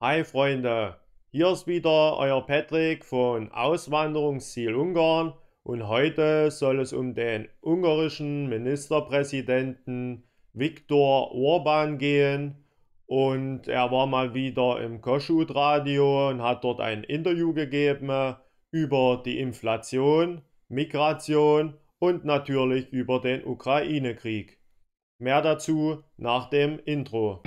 Hi Freunde, hier ist wieder euer Patrick von Auswanderungsziel Ungarn und heute soll es um den ungarischen Ministerpräsidenten Viktor Orban gehen und er war mal wieder im Koschut Radio und hat dort ein Interview gegeben über die Inflation, Migration und natürlich über den Ukraine-Krieg. Mehr dazu nach dem Intro.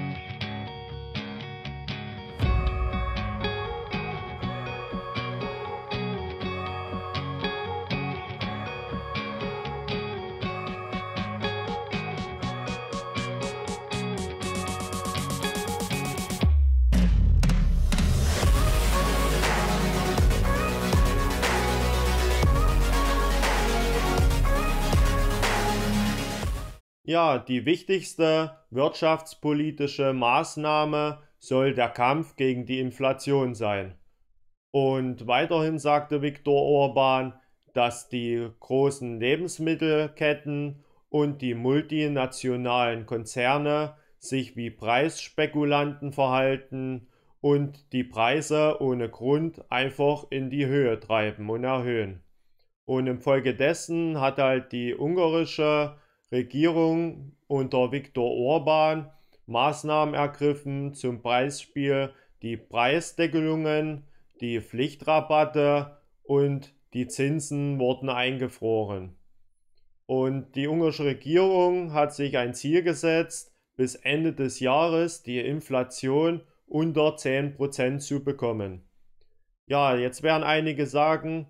Ja, die wichtigste wirtschaftspolitische Maßnahme soll der Kampf gegen die Inflation sein. Und weiterhin sagte Viktor Orban, dass die großen Lebensmittelketten und die multinationalen Konzerne sich wie Preisspekulanten verhalten und die Preise ohne Grund einfach in die Höhe treiben und erhöhen. Und infolgedessen hat halt die ungarische Regierung unter Viktor Orban Maßnahmen ergriffen, zum Beispiel die Preisdeckelungen, die Pflichtrabatte und die Zinsen wurden eingefroren. Und die ungarische Regierung hat sich ein Ziel gesetzt, bis Ende des Jahres die Inflation unter 10% zu bekommen. Ja, jetzt werden einige sagen,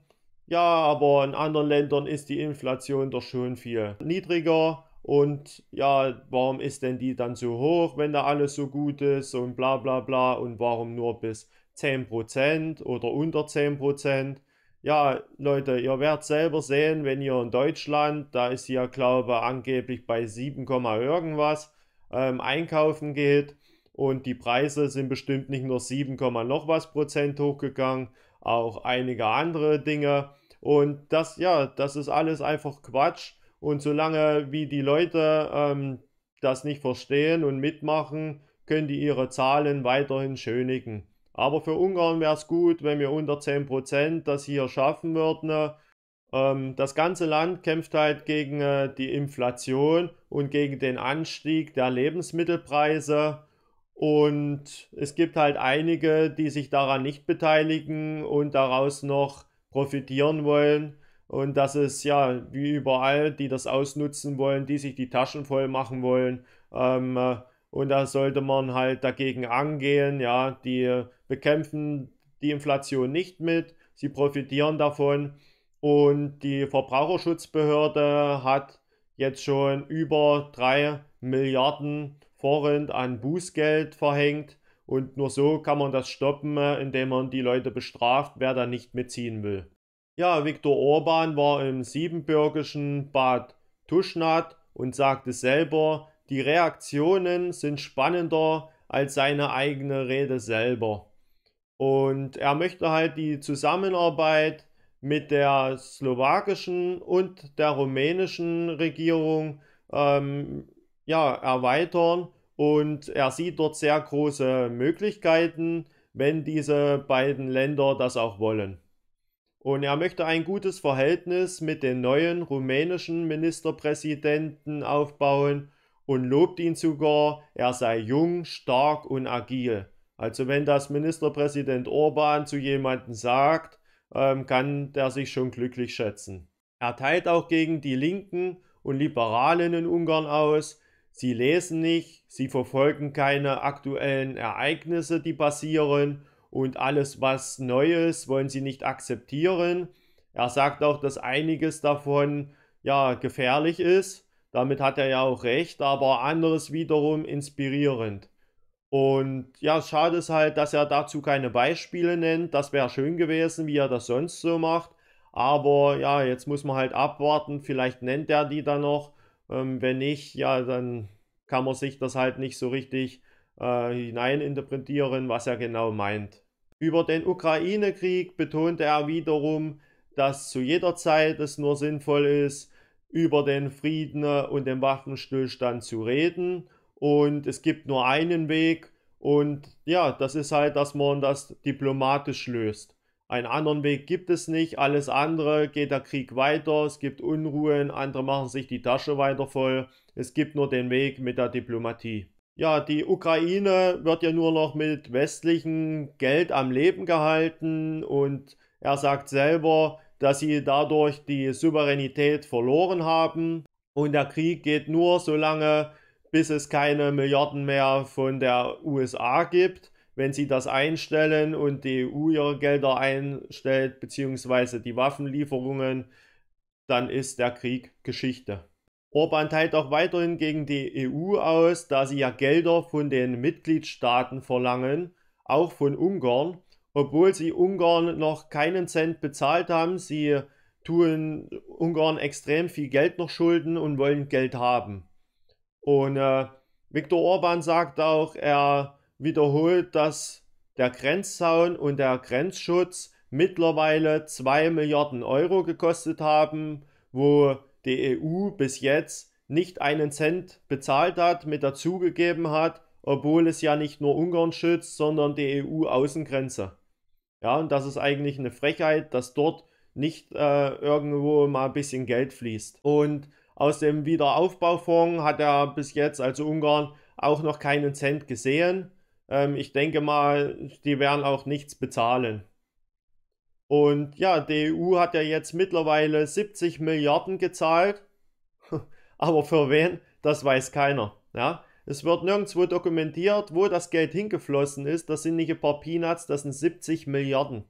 ja, aber in anderen Ländern ist die Inflation doch schon viel niedriger und ja, warum ist denn die dann so hoch, wenn da alles so gut ist und bla bla bla und warum nur bis 10% oder unter 10%? Ja, Leute, ihr werdet selber sehen, wenn ihr in Deutschland, da ist ja glaube ich angeblich bei 7, irgendwas, ähm, einkaufen geht und die Preise sind bestimmt nicht nur 7, noch was Prozent hochgegangen, auch einige andere Dinge. Und das, ja, das ist alles einfach Quatsch. Und solange wie die Leute ähm, das nicht verstehen und mitmachen, können die ihre Zahlen weiterhin schönigen. Aber für Ungarn wäre es gut, wenn wir unter 10% das hier schaffen würden. Ne? Ähm, das ganze Land kämpft halt gegen äh, die Inflation und gegen den Anstieg der Lebensmittelpreise. Und es gibt halt einige, die sich daran nicht beteiligen und daraus noch profitieren wollen. Und das ist ja wie überall, die das ausnutzen wollen, die sich die Taschen voll machen wollen. Ähm, äh, und da sollte man halt dagegen angehen. Ja, die äh, bekämpfen die Inflation nicht mit, sie profitieren davon. Und die Verbraucherschutzbehörde hat jetzt schon über 3 Milliarden Vorrend an Bußgeld verhängt und nur so kann man das stoppen, äh, indem man die Leute bestraft, wer da nicht mitziehen will. Ja, Viktor Orban war im siebenbürgischen Bad Tuschnad und sagte selber, die Reaktionen sind spannender als seine eigene Rede selber. Und er möchte halt die Zusammenarbeit mit der slowakischen und der rumänischen Regierung ähm, ja, erweitern und er sieht dort sehr große Möglichkeiten, wenn diese beiden Länder das auch wollen. Und er möchte ein gutes Verhältnis mit dem neuen rumänischen Ministerpräsidenten aufbauen und lobt ihn sogar, er sei jung, stark und agil. Also wenn das Ministerpräsident Orban zu jemandem sagt, ähm, kann der sich schon glücklich schätzen. Er teilt auch gegen die Linken und Liberalen in Ungarn aus, Sie lesen nicht, sie verfolgen keine aktuellen Ereignisse, die passieren und alles, was Neues, wollen sie nicht akzeptieren. Er sagt auch, dass einiges davon ja gefährlich ist. Damit hat er ja auch recht, aber anderes wiederum inspirierend. Und ja, schade ist halt, dass er dazu keine Beispiele nennt. Das wäre schön gewesen, wie er das sonst so macht. Aber ja, jetzt muss man halt abwarten. Vielleicht nennt er die dann noch. Ähm, wenn nicht, ja, dann kann man sich das halt nicht so richtig äh, hineininterpretieren, was er genau meint. Über den Ukraine-Krieg betonte er wiederum, dass zu jeder Zeit es nur sinnvoll ist, über den Frieden äh, und den Waffenstillstand zu reden. Und es gibt nur einen Weg. Und ja, das ist halt, dass man das diplomatisch löst. Einen anderen Weg gibt es nicht. Alles andere geht der Krieg weiter. Es gibt Unruhen. Andere machen sich die Tasche weiter voll. Es gibt nur den Weg mit der Diplomatie. Ja, die Ukraine wird ja nur noch mit westlichem Geld am Leben gehalten und er sagt selber, dass sie dadurch die Souveränität verloren haben und der Krieg geht nur so lange, bis es keine Milliarden mehr von der USA gibt wenn sie das einstellen und die EU ihre Gelder einstellt, beziehungsweise die Waffenlieferungen, dann ist der Krieg Geschichte. Orban teilt auch weiterhin gegen die EU aus, da sie ja Gelder von den Mitgliedstaaten verlangen, auch von Ungarn, obwohl sie Ungarn noch keinen Cent bezahlt haben. Sie tun Ungarn extrem viel Geld noch schulden und wollen Geld haben. Und äh, Viktor Orban sagt auch, er wiederholt, dass der Grenzzaun und der Grenzschutz mittlerweile 2 Milliarden Euro gekostet haben, wo die EU bis jetzt nicht einen Cent bezahlt hat, mit dazugegeben hat, obwohl es ja nicht nur Ungarn schützt, sondern die EU-Außengrenze. Ja, und das ist eigentlich eine Frechheit, dass dort nicht äh, irgendwo mal ein bisschen Geld fließt. Und aus dem Wiederaufbaufonds hat er bis jetzt, also Ungarn, auch noch keinen Cent gesehen. Ähm, ich denke mal, die werden auch nichts bezahlen. Und ja, die EU hat ja jetzt mittlerweile 70 Milliarden gezahlt. Aber für wen, das weiß keiner. Ja? Es wird nirgendwo dokumentiert, wo das Geld hingeflossen ist. Das sind nicht ein paar Peanuts, das sind 70 Milliarden.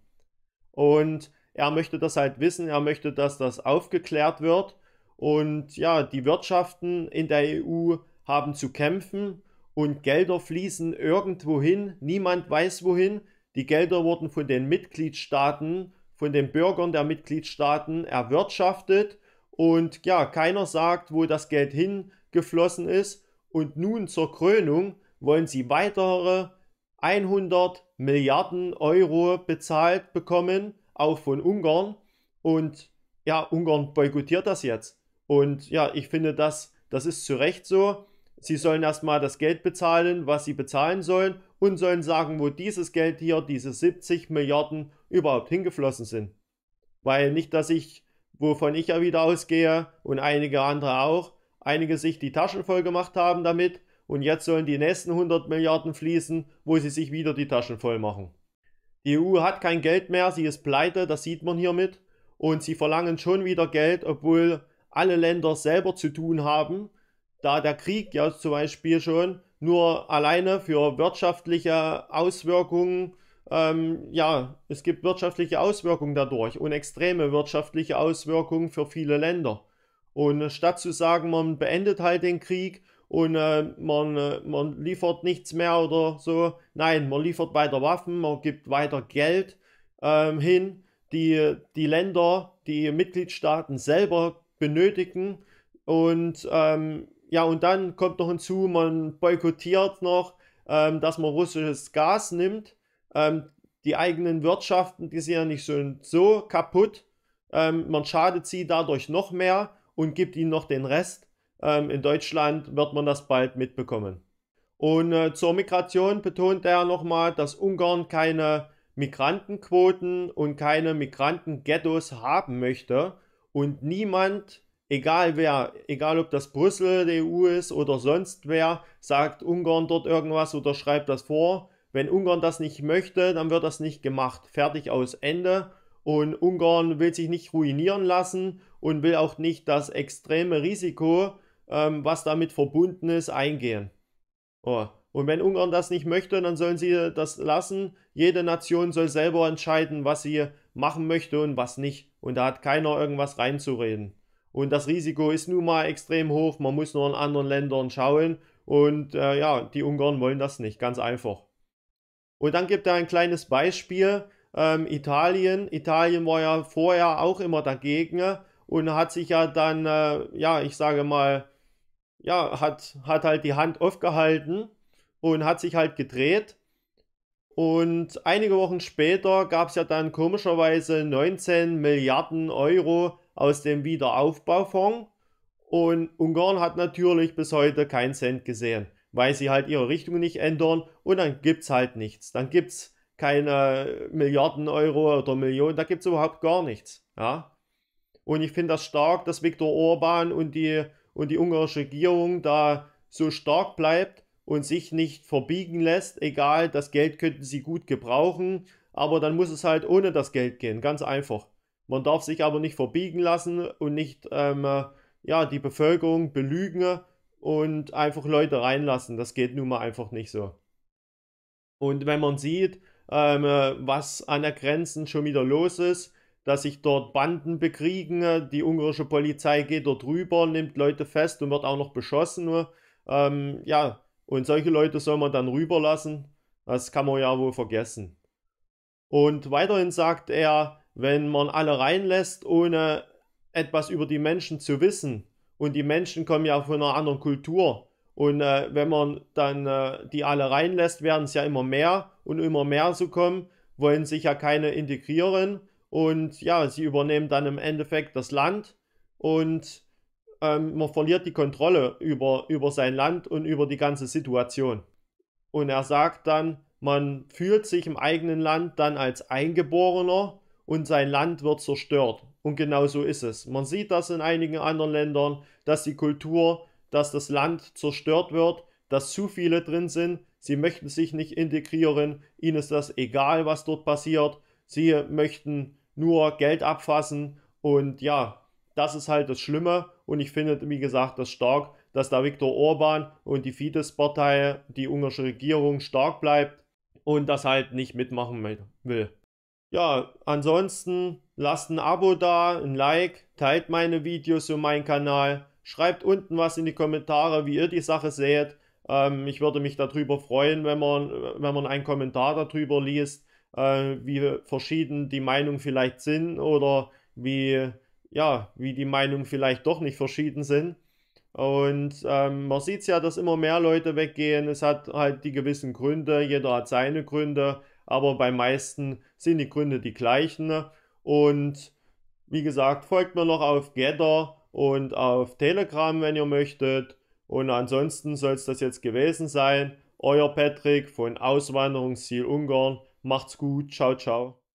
Und er möchte das halt wissen, er möchte, dass das aufgeklärt wird. Und ja, die Wirtschaften in der EU haben zu kämpfen und Gelder fließen irgendwohin, niemand weiß wohin. Die Gelder wurden von den Mitgliedstaaten, von den Bürgern der Mitgliedstaaten erwirtschaftet und ja, keiner sagt, wo das Geld hingeflossen ist. Und nun zur Krönung wollen sie weitere 100 Milliarden Euro bezahlt bekommen, auch von Ungarn. Und ja, Ungarn boykottiert das jetzt. Und ja, ich finde, das, das ist zu Recht so. Sie sollen erstmal das Geld bezahlen, was sie bezahlen sollen und sollen sagen, wo dieses Geld hier, diese 70 Milliarden überhaupt hingeflossen sind. Weil nicht, dass ich, wovon ich ja wieder ausgehe und einige andere auch, einige sich die Taschen voll gemacht haben damit und jetzt sollen die nächsten 100 Milliarden fließen, wo sie sich wieder die Taschen voll machen. Die EU hat kein Geld mehr, sie ist pleite, das sieht man hiermit und sie verlangen schon wieder Geld, obwohl alle Länder selber zu tun haben da der Krieg ja zum Beispiel schon nur alleine für wirtschaftliche Auswirkungen, ähm, ja, es gibt wirtschaftliche Auswirkungen dadurch und extreme wirtschaftliche Auswirkungen für viele Länder. Und statt zu sagen, man beendet halt den Krieg und äh, man, äh, man liefert nichts mehr oder so, nein, man liefert weiter Waffen, man gibt weiter Geld ähm, hin, die die Länder, die Mitgliedstaaten selber benötigen und ähm, ja, und dann kommt noch hinzu, man boykottiert noch, ähm, dass man russisches Gas nimmt. Ähm, die eigenen Wirtschaften, die sind ja nicht so, so kaputt. Ähm, man schadet sie dadurch noch mehr und gibt ihnen noch den Rest. Ähm, in Deutschland wird man das bald mitbekommen. Und äh, zur Migration betont er nochmal, dass Ungarn keine Migrantenquoten und keine Migrantenghettos haben möchte und niemand egal wer, egal ob das Brüssel, die EU ist oder sonst wer, sagt Ungarn dort irgendwas oder schreibt das vor. Wenn Ungarn das nicht möchte, dann wird das nicht gemacht. Fertig aus Ende. Und Ungarn will sich nicht ruinieren lassen und will auch nicht das extreme Risiko, ähm, was damit verbunden ist, eingehen. Oh. Und wenn Ungarn das nicht möchte, dann sollen sie das lassen. Jede Nation soll selber entscheiden, was sie machen möchte und was nicht. Und da hat keiner irgendwas reinzureden. Und das Risiko ist nun mal extrem hoch. Man muss nur in anderen Ländern schauen. Und äh, ja, die Ungarn wollen das nicht. Ganz einfach. Und dann gibt er ein kleines Beispiel. Ähm, Italien. Italien war ja vorher auch immer dagegen und hat sich ja dann, äh, ja, ich sage mal, ja, hat, hat halt die Hand aufgehalten und hat sich halt gedreht. Und einige Wochen später gab es ja dann komischerweise 19 Milliarden Euro aus dem Wiederaufbaufonds. Und Ungarn hat natürlich bis heute keinen Cent gesehen, weil sie halt ihre Richtung nicht ändern und dann gibt es halt nichts. Dann gibt es keine Milliarden Euro oder Millionen, da gibt es überhaupt gar nichts. Ja? Und ich finde das stark, dass Viktor Orban und die, und die ungarische Regierung da so stark bleibt und sich nicht verbiegen lässt. Egal, das Geld könnten sie gut gebrauchen, aber dann muss es halt ohne das Geld gehen. Ganz einfach. Man darf sich aber nicht verbiegen lassen und nicht ähm, äh, ja, die Bevölkerung belügen und einfach Leute reinlassen. Das geht nun mal einfach nicht so. Und wenn man sieht, ähm, äh, was an der Grenze schon wieder los ist, dass sich dort Banden bekriegen, die ungarische Polizei geht dort rüber, nimmt Leute fest und wird auch noch beschossen. Ähm, ja, und solche Leute soll man dann rüberlassen. Das kann man ja wohl vergessen. Und weiterhin sagt er, wenn man alle reinlässt, ohne etwas über die Menschen zu wissen. Und die Menschen kommen ja von einer anderen Kultur. Und äh, wenn man dann äh, die alle reinlässt, werden es ja immer mehr und immer mehr so kommen, wollen sich ja keine integrieren. Und ja, sie übernehmen dann im Endeffekt das Land und ähm, man verliert die Kontrolle über, über sein Land und über die ganze Situation. Und er sagt dann, man fühlt sich im eigenen Land dann als Eingeborener und sein Land wird zerstört. Und genau so ist es. Man sieht das in einigen anderen Ländern, dass die Kultur, dass das Land zerstört wird, dass zu viele drin sind. Sie möchten sich nicht integrieren. Ihnen ist das egal, was dort passiert. Sie möchten nur Geld abfassen. Und ja, das ist halt das Schlimme. Und ich finde, wie gesagt, das stark, dass da Viktor Orban und die Fidesz-Partei, die ungarische Regierung stark bleibt und das halt nicht mitmachen will. Ja, ansonsten lasst ein Abo da, ein Like, teilt meine Videos und meinen Kanal, schreibt unten was in die Kommentare, wie ihr die Sache seht. Ähm, ich würde mich darüber freuen, wenn man, wenn man einen Kommentar darüber liest, äh, wie verschieden die Meinungen vielleicht sind oder wie, ja, wie die Meinungen vielleicht doch nicht verschieden sind. Und ähm, man sieht ja, dass immer mehr Leute weggehen. Es hat halt die gewissen Gründe, jeder hat seine Gründe aber bei meisten sind die Gründe die gleichen. Und wie gesagt, folgt mir noch auf Getter und auf Telegram, wenn ihr möchtet. Und ansonsten soll es das jetzt gewesen sein. Euer Patrick von Auswanderungsziel Ungarn. Macht's gut. Ciao, ciao.